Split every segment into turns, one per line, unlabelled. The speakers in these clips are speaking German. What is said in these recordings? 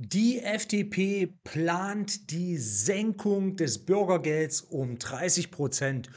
Die FDP plant die Senkung des Bürgergelds um 30 Prozent.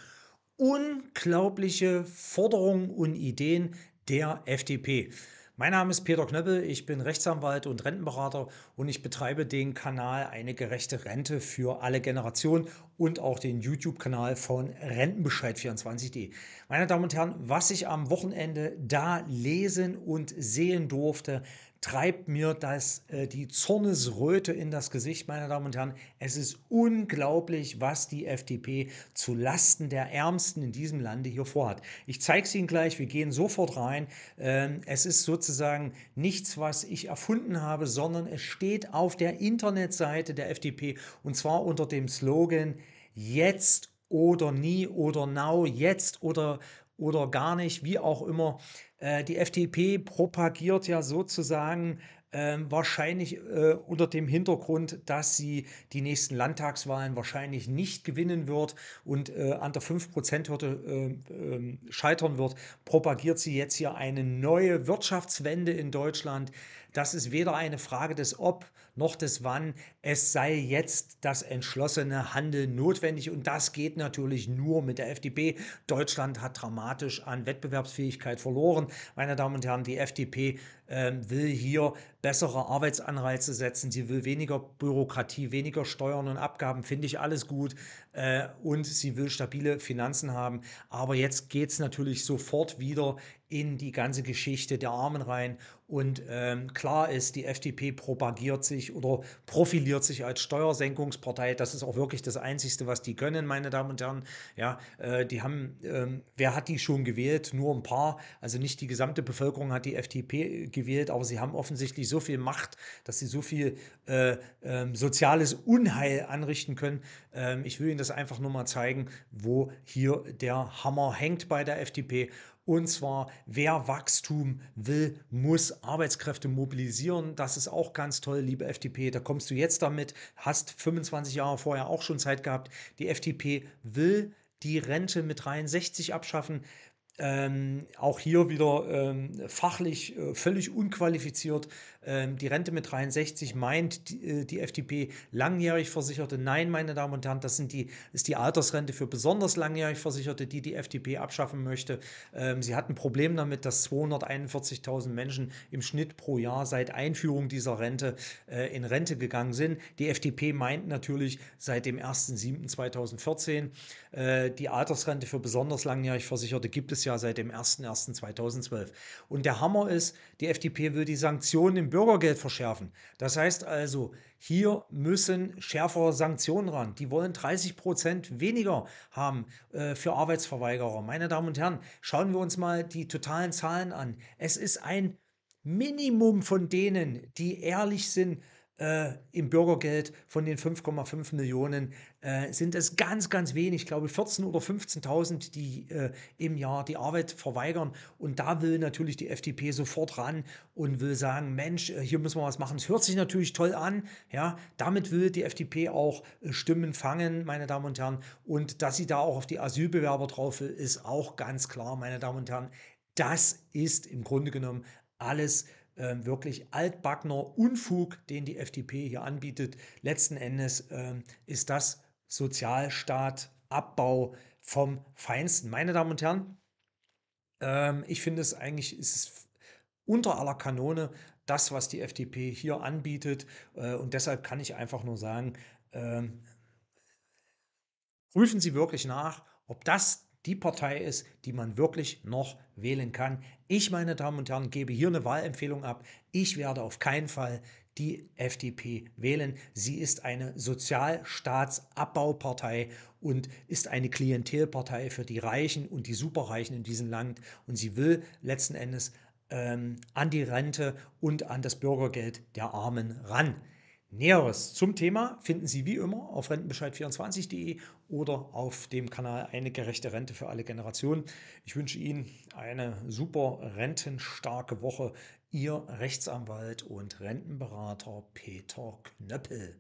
Unglaubliche Forderungen und Ideen der FDP. Mein Name ist Peter Knöppel, ich bin Rechtsanwalt und Rentenberater und ich betreibe den Kanal Eine gerechte Rente für alle Generationen und auch den YouTube-Kanal von Rentenbescheid24.de. Meine Damen und Herren, was ich am Wochenende da lesen und sehen durfte, treibt mir das, äh, die Zornesröte in das Gesicht, meine Damen und Herren. Es ist unglaublich, was die FDP zu Lasten der Ärmsten in diesem Lande hier vorhat. Ich zeige es Ihnen gleich, wir gehen sofort rein. Ähm, es ist sozusagen nichts, was ich erfunden habe, sondern es steht auf der Internetseite der FDP und zwar unter dem Slogan Jetzt oder nie oder now, jetzt oder oder gar nicht, wie auch immer. Äh, die FDP propagiert ja sozusagen äh, wahrscheinlich äh, unter dem Hintergrund, dass sie die nächsten Landtagswahlen wahrscheinlich nicht gewinnen wird und äh, an der 5%-Hürde ähm, ähm, scheitern wird, propagiert sie jetzt hier eine neue Wirtschaftswende in Deutschland. Das ist weder eine Frage des Ob noch des Wann. Es sei jetzt das entschlossene Handeln notwendig. Und das geht natürlich nur mit der FDP. Deutschland hat dramatisch an Wettbewerbsfähigkeit verloren. Meine Damen und Herren, die FDP äh, will hier bessere Arbeitsanreize setzen. Sie will weniger Bürokratie, weniger Steuern und Abgaben. Finde ich alles gut. Äh, und sie will stabile Finanzen haben. Aber jetzt geht es natürlich sofort wieder in die ganze Geschichte der Armen rein. Und ähm, klar ist, die FDP propagiert sich oder profiliert sich als Steuersenkungspartei. Das ist auch wirklich das Einzige, was die können, meine Damen und Herren. Ja, äh, die haben, ähm, wer hat die schon gewählt? Nur ein paar. Also nicht die gesamte Bevölkerung hat die FDP äh, gewählt, aber sie haben offensichtlich so viel Macht, dass sie so viel äh, äh, soziales Unheil anrichten können. Ähm, ich will Ihnen das einfach nur mal zeigen, wo hier der Hammer hängt bei der FDP. Und zwar, wer Wachstum will, muss Arbeitskräfte mobilisieren. Das ist auch ganz toll, liebe FDP. Da kommst du jetzt damit, hast 25 Jahre vorher auch schon Zeit gehabt. Die FDP will die Rente mit 63 abschaffen. Ähm, auch hier wieder ähm, fachlich äh, völlig unqualifiziert. Ähm, die Rente mit 63 meint die, äh, die, FDP langjährig Versicherte. Nein, meine Damen und Herren, das sind die, ist die Altersrente für besonders langjährig Versicherte, die die FDP abschaffen möchte. Ähm, sie hat ein Problem damit, dass 241.000 Menschen im Schnitt pro Jahr seit Einführung dieser Rente äh, in Rente gegangen sind. Die FDP meint natürlich seit dem 1.7.2014 äh, die Altersrente für besonders langjährig Versicherte gibt es es ja seit dem 01.01.2012. Und der Hammer ist, die FDP will die Sanktionen im Bürgergeld verschärfen. Das heißt also, hier müssen schärfere Sanktionen ran. Die wollen 30 Prozent weniger haben äh, für Arbeitsverweigerer. Meine Damen und Herren, schauen wir uns mal die totalen Zahlen an. Es ist ein Minimum von denen, die ehrlich sind, äh, im Bürgergeld von den 5,5 Millionen äh, sind es ganz, ganz wenig, ich glaube 14.000 oder 15.000, die äh, im Jahr die Arbeit verweigern. Und da will natürlich die FDP sofort ran und will sagen, Mensch, äh, hier müssen wir was machen. Es hört sich natürlich toll an. Ja, damit will die FDP auch äh, Stimmen fangen, meine Damen und Herren. Und dass sie da auch auf die Asylbewerber drauf will, ist auch ganz klar, meine Damen und Herren. Das ist im Grunde genommen alles äh, ähm, wirklich altbackener Unfug, den die FDP hier anbietet. Letzten Endes ähm, ist das Sozialstaatabbau vom Feinsten. Meine Damen und Herren, ähm, ich finde es eigentlich ist es unter aller Kanone das, was die FDP hier anbietet. Äh, und deshalb kann ich einfach nur sagen, ähm, prüfen Sie wirklich nach, ob das die Partei ist, die man wirklich noch wählen kann. Ich, meine Damen und Herren, gebe hier eine Wahlempfehlung ab. Ich werde auf keinen Fall die FDP wählen. Sie ist eine Sozialstaatsabbaupartei und ist eine Klientelpartei für die Reichen und die Superreichen in diesem Land. Und sie will letzten Endes ähm, an die Rente und an das Bürgergeld der Armen ran. Näheres zum Thema finden Sie wie immer auf rentenbescheid24.de oder auf dem Kanal Eine gerechte Rente für alle Generationen. Ich wünsche Ihnen eine super rentenstarke Woche. Ihr Rechtsanwalt und Rentenberater Peter Knöppel.